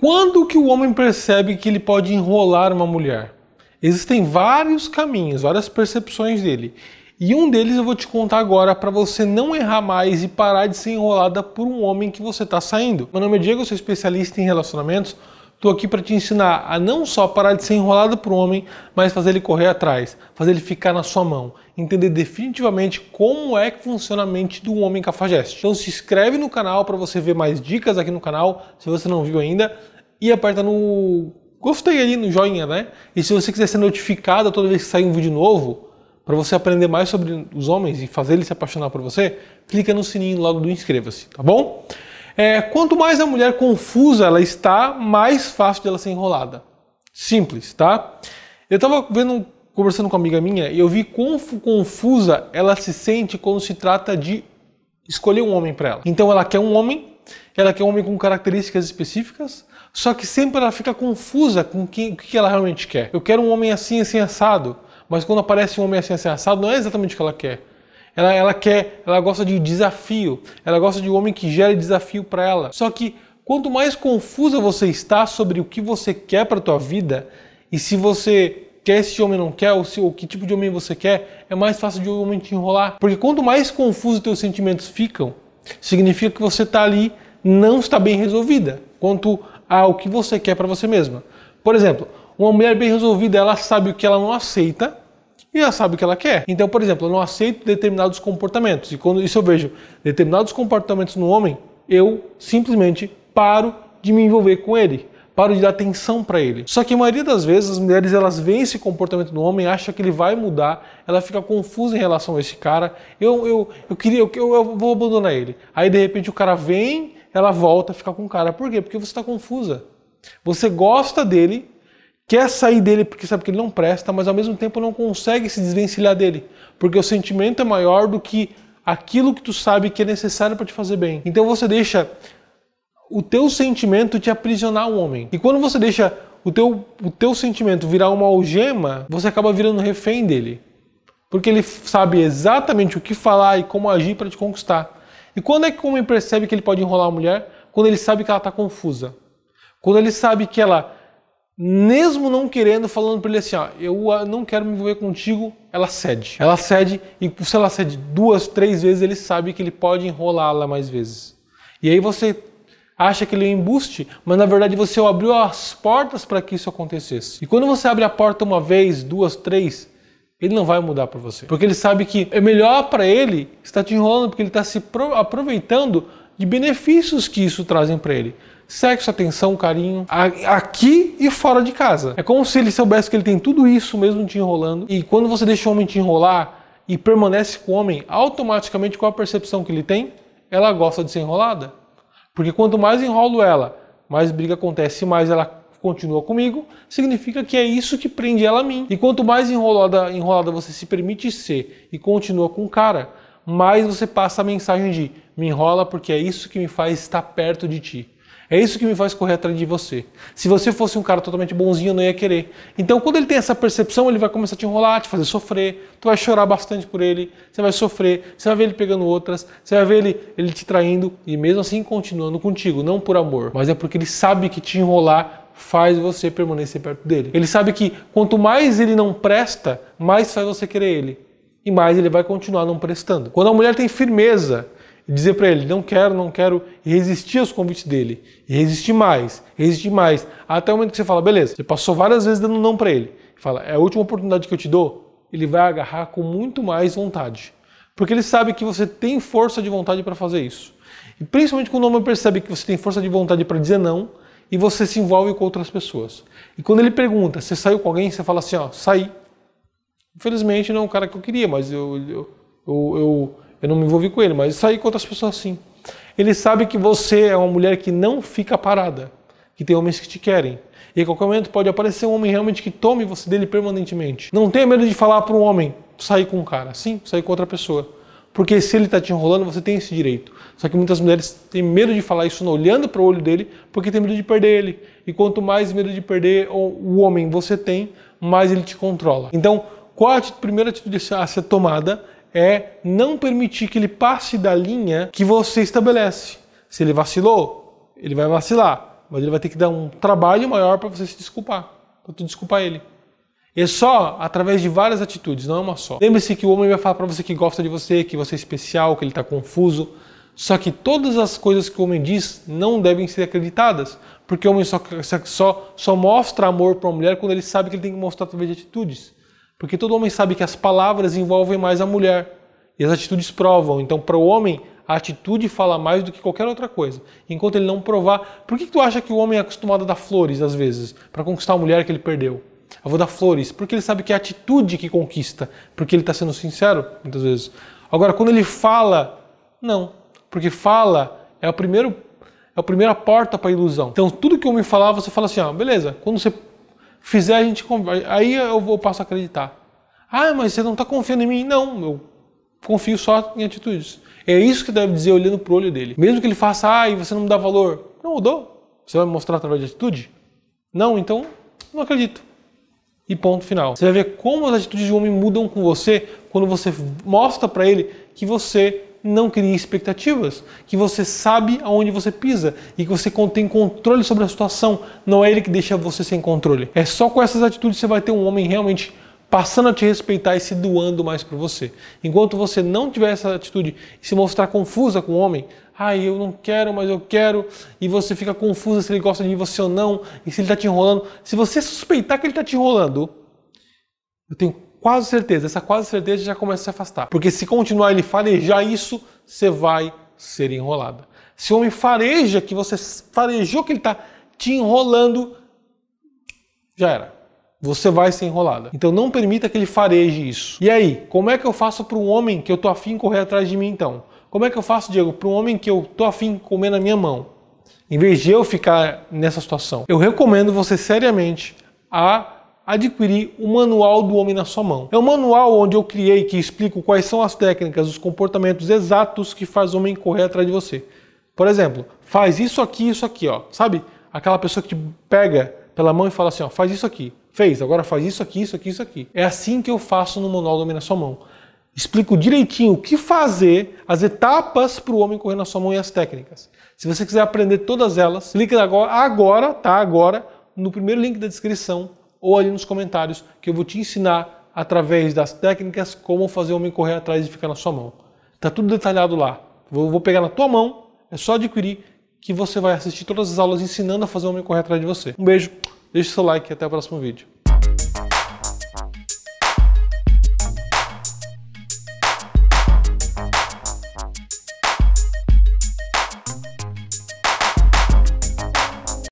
Quando que o homem percebe que ele pode enrolar uma mulher? Existem vários caminhos, várias percepções dele. E um deles eu vou te contar agora para você não errar mais e parar de ser enrolada por um homem que você está saindo. Meu nome é Diego, sou especialista em relacionamentos. Estou aqui para te ensinar a não só parar de ser enrolado por um homem, mas fazer ele correr atrás, fazer ele ficar na sua mão, entender definitivamente como é que funciona a mente do homem cafajeste. Então se inscreve no canal para você ver mais dicas aqui no canal, se você não viu ainda, e aperta no gostei ali no joinha, né? E se você quiser ser notificado toda vez que sair um vídeo novo, para você aprender mais sobre os homens e fazer ele se apaixonar por você, clica no sininho logo do inscreva-se, tá bom? É, quanto mais a mulher confusa ela está, mais fácil dela ser enrolada. Simples, tá? Eu estava vendo, conversando com uma amiga minha e eu vi quão confusa ela se sente quando se trata de escolher um homem para ela. Então ela quer um homem, ela quer um homem com características específicas, só que sempre ela fica confusa com quem, o que ela realmente quer. Eu quero um homem assim, assim, assado. Mas quando aparece um homem assim, assim assado, não é exatamente o que ela quer. Ela, ela quer, ela gosta de desafio, ela gosta de um homem que gere desafio para ela. Só que quanto mais confusa você está sobre o que você quer para a tua vida e se você quer esse homem ou não quer, ou, se, ou que tipo de homem você quer, é mais fácil de um homem te enrolar. Porque quanto mais confusos teus sentimentos ficam, significa que você está ali, não está bem resolvida quanto ao que você quer para você mesma. Por exemplo, uma mulher bem resolvida, ela sabe o que ela não aceita, e ela sabe o que ela quer. Então, por exemplo, eu não aceito determinados comportamentos. E quando isso eu vejo determinados comportamentos no homem, eu simplesmente paro de me envolver com ele, paro de dar atenção para ele. Só que a maioria das vezes as mulheres elas veem esse comportamento do homem, acham que ele vai mudar, ela fica confusa em relação a esse cara. Eu eu, eu queria eu, eu vou abandonar ele. Aí de repente o cara vem, ela volta, fica com o cara. Por quê? Porque você está confusa. Você gosta dele, quer sair dele porque sabe que ele não presta, mas ao mesmo tempo não consegue se desvencilhar dele, porque o sentimento é maior do que aquilo que tu sabe que é necessário para te fazer bem. Então você deixa o teu sentimento te aprisionar o homem. E quando você deixa o teu, o teu sentimento virar uma algema, você acaba virando refém dele. Porque ele sabe exatamente o que falar e como agir para te conquistar. E quando é que o homem percebe que ele pode enrolar a mulher? Quando ele sabe que ela está confusa. Quando ele sabe que ela mesmo não querendo, falando para ele assim: ó, eu não quero me envolver contigo, ela cede. Ela cede e se ela cede duas, três vezes, ele sabe que ele pode enrolá-la mais vezes. E aí você acha que ele é embuste, mas na verdade você abriu as portas para que isso acontecesse. E quando você abre a porta uma vez, duas, três, ele não vai mudar para você. Porque ele sabe que é melhor para ele estar te enrolando, porque ele está se aproveitando de benefícios que isso trazem para ele sexo, atenção, carinho, aqui e fora de casa. É como se ele soubesse que ele tem tudo isso mesmo te enrolando. E quando você deixa o homem te enrolar e permanece com o homem, automaticamente qual a percepção que ele tem? Ela gosta de ser enrolada. Porque quanto mais enrolo ela, mais briga acontece, mais ela continua comigo, significa que é isso que prende ela a mim. E quanto mais enrolada, enrolada você se permite ser e continua com o cara, mais você passa a mensagem de me enrola porque é isso que me faz estar perto de ti. É isso que me faz correr atrás de você. Se você fosse um cara totalmente bonzinho, eu não ia querer. Então, quando ele tem essa percepção, ele vai começar a te enrolar, te fazer sofrer. Tu vai chorar bastante por ele, você vai sofrer, você vai ver ele pegando outras, você vai ver ele, ele te traindo e mesmo assim continuando contigo, não por amor, mas é porque ele sabe que te enrolar faz você permanecer perto dele. Ele sabe que quanto mais ele não presta, mais faz você querer ele. E mais ele vai continuar não prestando. Quando a mulher tem firmeza dizer para ele: não quero, não quero, e resistir aos convites dele, e resistir mais, resistir mais, até o momento que você fala: beleza, você passou várias vezes dando não para ele, fala: é a última oportunidade que eu te dou, ele vai agarrar com muito mais vontade, porque ele sabe que você tem força de vontade para fazer isso. E principalmente quando o homem percebe que você tem força de vontade para dizer não e você se envolve com outras pessoas. E quando ele pergunta, você saiu com alguém? Você fala assim: ó, saí. Infelizmente não é o cara que eu queria, mas eu, eu, eu, eu eu não me envolvi com ele, mas saí com outras pessoas assim. Ele sabe que você é uma mulher que não fica parada, que tem homens que te querem. E a qualquer momento pode aparecer um homem realmente que tome você dele permanentemente. Não tenha medo de falar para um homem, sair com um cara, sim, sair com outra pessoa. Porque se ele está te enrolando, você tem esse direito. Só que muitas mulheres têm medo de falar isso olhando para o olho dele, porque tem medo de perder ele. E quanto mais medo de perder o homem você tem, mais ele te controla. Então, qual é a primeira atitude a ser tomada é não permitir que ele passe da linha que você estabelece. Se ele vacilou, ele vai vacilar, mas ele vai ter que dar um trabalho maior para você se desculpar, para tu desculpar ele. É só através de várias atitudes, não é uma só. Lembre-se que o homem vai falar para você que gosta de você, que você é especial, que ele está confuso. Só que todas as coisas que o homem diz não devem ser acreditadas, porque o homem só, só, só mostra amor para uma mulher quando ele sabe que ele tem que mostrar através de atitudes. Porque todo homem sabe que as palavras envolvem mais a mulher e as atitudes provam. Então, para o homem, a atitude fala mais do que qualquer outra coisa. Enquanto ele não provar, por que, que tu acha que o homem é acostumado a dar flores às vezes para conquistar a mulher que ele perdeu? Eu vou dar flores, porque ele sabe que é a atitude que conquista, porque ele está sendo sincero muitas vezes. Agora, quando ele fala, não, porque fala é a primeiro é a primeira porta para a ilusão. Então, tudo que o homem falar, você fala assim, ó, ah, beleza. Quando você fizer a gente aí eu vou passo a acreditar. Ah, mas você não está confiando em mim? Não, eu confio só em atitudes. É isso que deve dizer olhando pro olho dele. Mesmo que ele faça, ah, e você não me dá valor. Não mudou. Você vai me mostrar através de atitude? Não, então não acredito. E ponto final. Você vai ver como as atitudes de um homem mudam com você quando você mostra para ele que você não crie expectativas, que você sabe aonde você pisa e que você tem controle sobre a situação, não é ele que deixa você sem controle. É só com essas atitudes que você vai ter um homem realmente passando a te respeitar e se doando mais para você. Enquanto você não tiver essa atitude e se mostrar confusa com o homem, ai, ah, eu não quero, mas eu quero, e você fica confusa se ele gosta de você ou não, e se ele está te enrolando. Se você suspeitar que ele está te enrolando, eu tenho quase certeza, essa quase certeza já começa a se afastar. Porque se continuar ele farejar isso, você vai ser enrolada. Se o homem fareja que você farejou que ele está te enrolando, já era. Você vai ser enrolada. Então não permita que ele fareje isso. E aí, como é que eu faço para um homem que eu tô afim correr atrás de mim então? Como é que eu faço, Diego, para um homem que eu tô afim comer na minha mão? Em vez de eu ficar nessa situação, eu recomendo você seriamente a adquirir o Manual do Homem na Sua Mão. É um manual onde eu criei que explico quais são as técnicas, os comportamentos exatos que faz o homem correr atrás de você. Por exemplo, faz isso aqui, isso aqui, ó. Sabe? Aquela pessoa que te pega pela mão e fala assim, ó, faz isso aqui. Fez, agora faz isso aqui, isso aqui, isso aqui. É assim que eu faço no Manual do Homem na Sua Mão explico direitinho o que fazer, as etapas para o homem correr na sua mão e as técnicas. Se você quiser aprender todas elas, clique agora, agora, tá? Agora, no primeiro link da descrição ou ali nos comentários que eu vou te ensinar através das técnicas como fazer o homem correr atrás e ficar na sua mão. Tá tudo detalhado lá. Eu vou pegar na tua mão, é só adquirir que você vai assistir todas as aulas ensinando a fazer o homem correr atrás de você. Um beijo, deixa o seu like e até o próximo vídeo.